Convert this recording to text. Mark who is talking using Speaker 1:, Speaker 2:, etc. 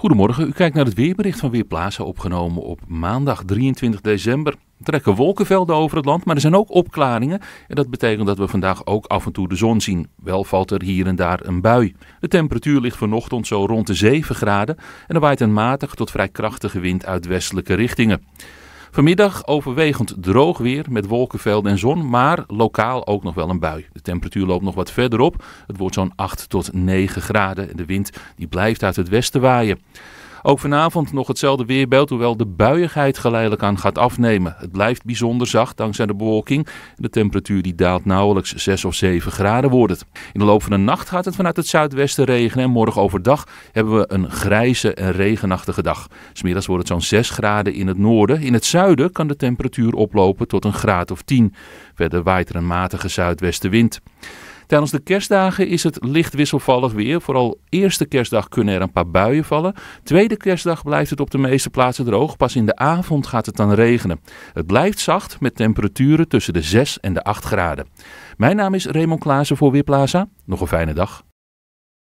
Speaker 1: Goedemorgen, u kijkt naar het weerbericht van Weerplaza opgenomen op maandag 23 december. Er trekken wolkenvelden over het land, maar er zijn ook opklaringen. En dat betekent dat we vandaag ook af en toe de zon zien. Wel valt er hier en daar een bui. De temperatuur ligt vanochtend zo rond de 7 graden en er waait een matig tot vrij krachtige wind uit westelijke richtingen. Vanmiddag overwegend droog weer met wolkenvelden en zon, maar lokaal ook nog wel een bui. De temperatuur loopt nog wat verder op. Het wordt zo'n 8 tot 9 graden en de wind die blijft uit het westen waaien. Ook vanavond nog hetzelfde weerbeeld, hoewel de buiigheid geleidelijk aan gaat afnemen. Het blijft bijzonder zacht dankzij de bewolking. De temperatuur die daalt nauwelijks 6 of 7 graden wordt het. In de loop van de nacht gaat het vanuit het zuidwesten regenen en morgen overdag hebben we een grijze en regenachtige dag. Smiddags wordt het zo'n 6 graden in het noorden. In het zuiden kan de temperatuur oplopen tot een graad of 10. Verder waait er een matige zuidwestenwind. Tijdens de kerstdagen is het licht wisselvallig weer. Vooral eerste kerstdag kunnen er een paar buien vallen. Tweede kerstdag blijft het op de meeste plaatsen droog. Pas in de avond gaat het dan regenen. Het blijft zacht met temperaturen tussen de 6 en de 8 graden. Mijn naam is Raymond Klaassen voor Weerplaza. Nog een fijne dag.